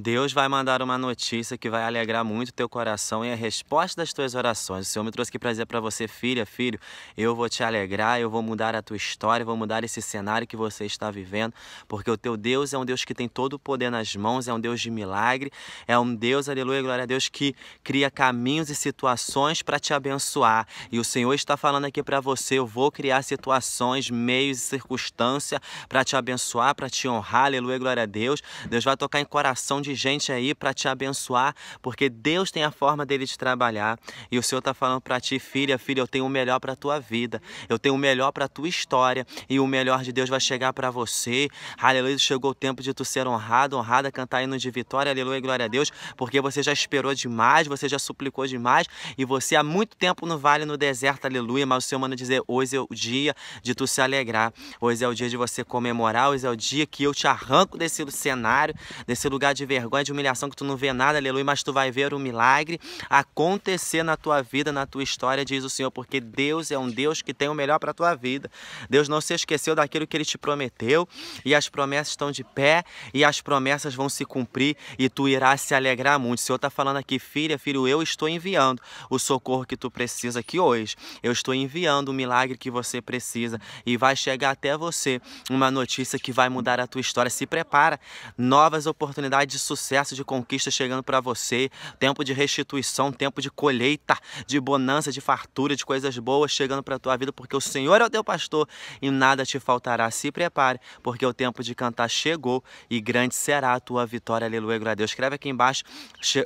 Deus vai mandar uma notícia que vai alegrar muito teu coração e a resposta das tuas orações. O Senhor me trouxe aqui para dizer para você, filha, filho, eu vou te alegrar, eu vou mudar a tua história, vou mudar esse cenário que você está vivendo, porque o teu Deus é um Deus que tem todo o poder nas mãos, é um Deus de milagre, é um Deus, aleluia, glória a Deus, que cria caminhos e situações para te abençoar. E o Senhor está falando aqui para você, eu vou criar situações, meios e circunstâncias para te abençoar, para te honrar, aleluia, glória a Deus. Deus vai tocar em coração de de gente aí para te abençoar, porque Deus tem a forma dele te trabalhar. E o Senhor está falando para ti, filha, filha, eu tenho o melhor para tua vida, eu tenho o melhor para tua história e o melhor de Deus vai chegar para você. Aleluia, chegou o tempo de tu ser honrado, honrada, cantar hino de vitória, aleluia, glória a Deus, porque você já esperou demais, você já suplicou demais e você há muito tempo no vale, no deserto, aleluia, mas o Senhor manda dizer, hoje é o dia de tu se alegrar, hoje é o dia de você comemorar, hoje é o dia que eu te arranco desse cenário, desse lugar de vergonha, de humilhação, que tu não vê nada, aleluia, mas tu vai ver o milagre acontecer na tua vida, na tua história, diz o Senhor, porque Deus é um Deus que tem o melhor para a tua vida. Deus não se esqueceu daquilo que ele te prometeu, e as promessas estão de pé, e as promessas vão se cumprir, e tu irás se alegrar muito. O Senhor está falando aqui, filha, filho, eu estou enviando o socorro que tu precisa aqui hoje. Eu estou enviando o milagre que você precisa, e vai chegar até você uma notícia que vai mudar a tua história. Se prepara, novas oportunidades de sucesso, de conquista chegando para você, tempo de restituição, tempo de colheita, de bonança, de fartura, de coisas boas chegando para tua vida, porque o Senhor é o teu pastor e nada te faltará. Se prepare, porque o tempo de cantar chegou e grande será a tua vitória. Aleluia, glória a Deus. Escreve aqui embaixo,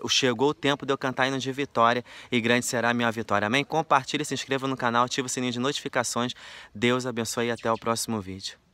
chegou o tempo de eu cantar indo de vitória e grande será a minha vitória. Amém? Compartilhe, se inscreva no canal, ativa o sininho de notificações. Deus abençoe e até o próximo vídeo.